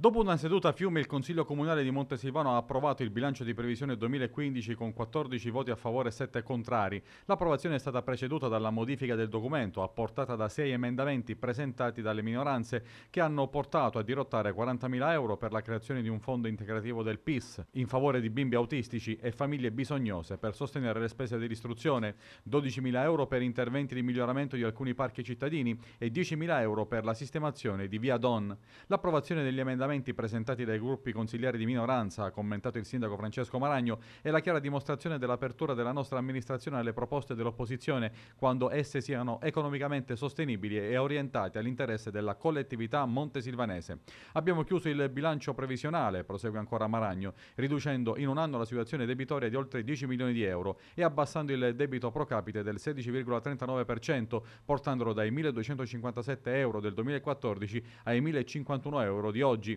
Dopo una seduta a Fiume, il Consiglio Comunale di Montesilvano ha approvato il bilancio di previsione 2015 con 14 voti a favore e 7 contrari. L'approvazione è stata preceduta dalla modifica del documento, apportata da 6 emendamenti presentati dalle minoranze, che hanno portato a dirottare 40.000 euro per la creazione di un fondo integrativo del PIS in favore di bimbi autistici e famiglie bisognose per sostenere le spese dell'istruzione, 12.000 euro per interventi di miglioramento di alcuni parchi cittadini e 10.000 euro per la sistemazione di Via Don. L'approvazione degli emendamenti emendamenti presentati dai gruppi consigliari di minoranza, ha commentato il sindaco Francesco Maragno, è la chiara dimostrazione dell'apertura della nostra amministrazione alle proposte dell'opposizione quando esse siano economicamente sostenibili e orientate all'interesse della collettività montesilvanese. Abbiamo chiuso il bilancio previsionale, prosegue ancora Maragno, riducendo in un anno la situazione debitoria di oltre 10 milioni di euro e abbassando il debito pro capite del 16,39%, portandolo dai 1.257 euro del 2014 ai 1.051 euro di oggi,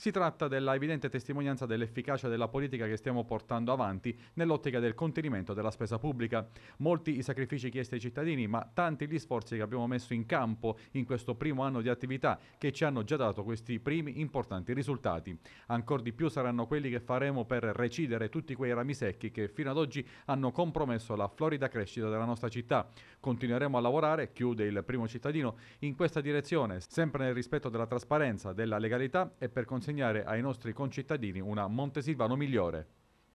Si tratta della evidente testimonianza dell'efficacia della politica che stiamo portando avanti nell'ottica del contenimento della spesa pubblica. Molti i sacrifici chiesti ai cittadini, ma tanti gli sforzi che abbiamo messo in campo in questo primo anno di attività che ci hanno già dato questi primi importanti risultati. Ancora di più saranno quelli che faremo per recidere tutti quei rami secchi che fino ad oggi hanno compromesso la florida crescita della nostra città. Continueremo a lavorare, chiude il primo cittadino, in questa direzione, sempre nel rispetto della trasparenza, della legalità e per considerare consegnare ai nostri concittadini una Montesilvano migliore.